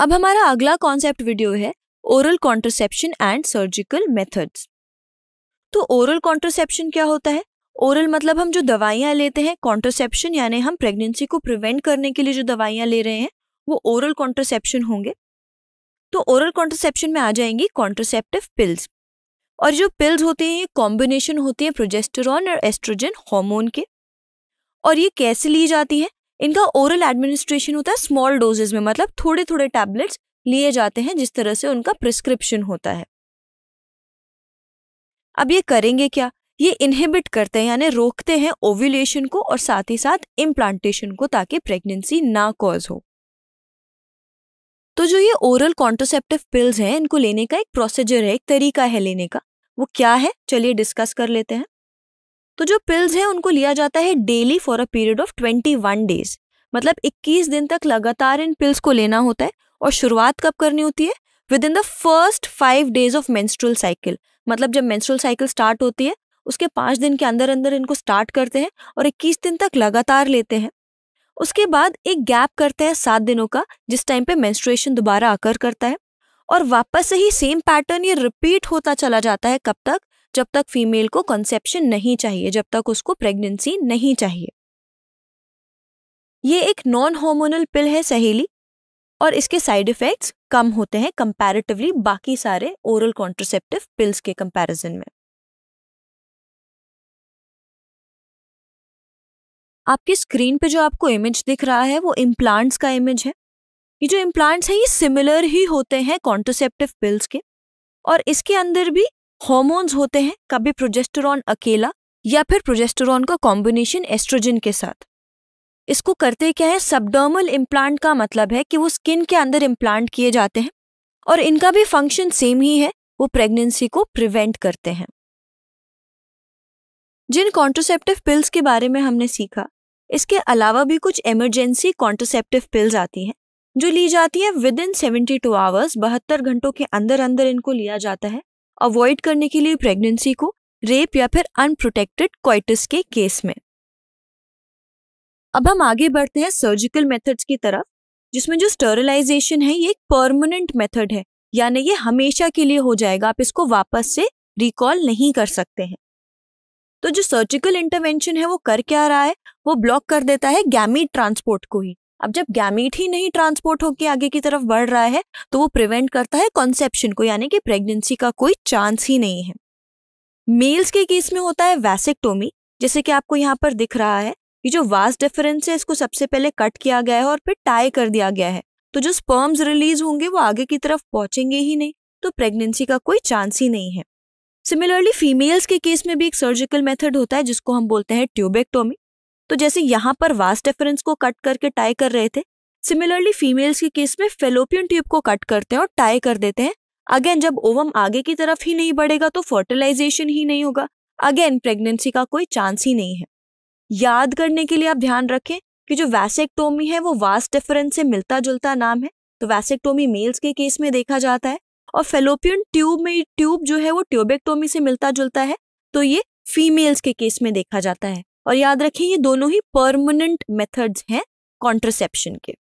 अब हमारा अगला कॉन्सेप्ट वीडियो है oral contraception and surgical methods तो ओरल कॉन्ट्रोसेप्शन क्या होता है ओरल मतलब हम जो दवाइयाँ लेते हैं कॉन्ट्रोसेप्शन यानी हम प्रेगनेंसी को प्रिवेंट करने के लिए जो दवाइयाँ ले रहे हैं वो ओरल कॉन्ट्रोसेप्शन होंगे तो ओरल कॉन्ट्रोसेप्शन में आ जाएंगी कॉन्ट्रोसेप्टिव पिल्स और जो पिल्स होते हैं ये कॉम्बिनेशन होती है प्रोजेस्टरॉन और एस्ट्रोजन हार्मोन के और ये कैसे ली जाती हैं इनका ओरल एडमिनिस्ट्रेशन होता है स्मॉल डोजेज में मतलब थोड़े थोड़े टैबलेट्स लिए जाते हैं जिस तरह से उनका प्रिस्क्रिप्शन होता है अब ये करेंगे क्या ये इनहिबिट करते हैं यानी रोकते हैं ओव्यूलेशन को और साथ ही साथ इम्प्लांटेशन को ताकि प्रेगनेंसी ना कॉज हो तो जो ये ओरल कॉन्ट्रोसेप्टिव पिल्स हैं इनको लेने का एक प्रोसीजर है एक तरीका है लेने का वो क्या है चलिए डिस्कस कर लेते हैं तो जो पिल्स हैं उनको लिया जाता है daily for a period of 21 days मतलब 21 दिन तक लगातार इन पिल्स को लेना होता है और शुरुआत कब करनी होती है within the first five days of menstrual cycle मतलब जब मेंस्ट्रुअल साइकिल स्टार्ट होती है उसके पाँच दिन के अंदर अंदर इनको स्टार्ट करते हैं और इक्कीस दिन तक लगातार लेते हैं उसके बाद एक गैप करते हैं सात दिनों का जिस टाइम पे मेंस्ट्रुएशन दोबारा आकर करता है और वापस से ही सेम पैटर्न ये रिपीट होता चला जाता है कब तक जब तक फीमेल को कंसेप्शन नहीं चाहिए जब तक उसको प्रेगनेंसी नहीं चाहिए ये एक नॉन हॉर्मोनल पिल है सहेली और इसके साइड इफेक्ट्स कम होते हैं कंपैरेटिवली बाकी सारे ओरल कॉन्ट्रोसेप्टिव पिल्स के कंपैरिजन में आपकी स्क्रीन पे जो आपको इमेज दिख रहा है वो इम्प्लांट्स का इमेज है ये जो इम्प्लांट्स हैं ये सिमिलर ही होते हैं कॉन्ट्रोसेप्टिव पिल्स के और इसके अंदर भी हॉर्मोन्स होते हैं कभी प्रोजेस्टोरॉन अकेला या फिर प्रोजेस्टोरॉन का कॉम्बिनेशन एस्ट्रोजन के साथ इसको करते क्या है सबडर्मल इम्प्लांट का मतलब है कि वो स्किन के अंदर इम्प्लांट किए जाते हैं और इनका भी फंक्शन सेम ही है वो प्रेगनेंसी को प्रिवेंट करते हैं जिन कॉन्ट्रोसेप्टिव पिल्स के बारे में हमने सीखा इसके अलावा भी कुछ इमरजेंसी कॉन्ट्रोसेप्टिव पिल्स आती हैं जो ली जाती है within seventy two hours बहत्तर घंटों के अंदर अंदर इनको लिया जाता है अवॉइड करने के लिए प्रेगनेंसी को रेप या फिर अनप्रोटेक्टेड क्वाइटिस के केस में अब हम आगे बढ़ते हैं सर्जिकल मेथड्स की तरफ जिसमें जो स्टरलाइजेशन है ये एक परमानेंट मेथड है यानी ये हमेशा के लिए हो जाएगा आप इसको वापस से रिकॉल नहीं कर सकते हैं तो जो सर्जिकल इंटरवेंशन है वो कर क्या रहा है वो ब्लॉक कर देता है गैमी ट्रांसपोर्ट को ही अब जब गैमीट ही नहीं ट्रांसपोर्ट होकर आगे की तरफ बढ़ रहा है तो वो प्रिवेंट करता है कॉन्सेप्शन को यानी कि प्रेगनेंसी का कोई चांस ही नहीं है मेल्स के केस में होता है वैसेक्टोमी जैसे कि आपको यहाँ पर दिख रहा है ये जो वास डिफरेंस है इसको सबसे पहले कट किया गया है और फिर टाई कर दिया गया है तो जो स्पर्म्स रिलीज होंगे वो आगे की तरफ पहुंचेंगे ही नहीं तो प्रेगनेंसी का कोई चांस ही नहीं है सिमिलरली फीमेल्स के केस में भी एक सर्जिकल मेथड होता है जिसको हम बोलते हैं ट्यूबेक्टोमी तो जैसे यहाँ पर वास्ट डेफरेंस को कट करके टाई कर रहे थे सिमिलरली फीमेल्स के केस में फेलोपियन ट्यूब को कट करते हैं और टाई कर देते हैं अगेन जब ओवम आगे की तरफ ही नहीं बढ़ेगा तो फर्टिलाइजेशन ही नहीं होगा अगेन प्रेगनेंसी का कोई चांस ही नहीं है याद करने के लिए आप ध्यान रखें कि जो वैसेक्टोमी है वो वास्ट डिफरेंस से मिलता जुलता नाम है तो वैसेक्टोमी मेल्स के केस में देखा जाता है और फेलोपियन ट्यूब में ट्यूब जो है वो ट्यूबेक्टोमी से मिलता जुलता है तो ये फीमेल्स के केस में देखा जाता है और याद रखें ये दोनों ही परमानेंट मेथड्स हैं कॉन्ट्रसेप्शन के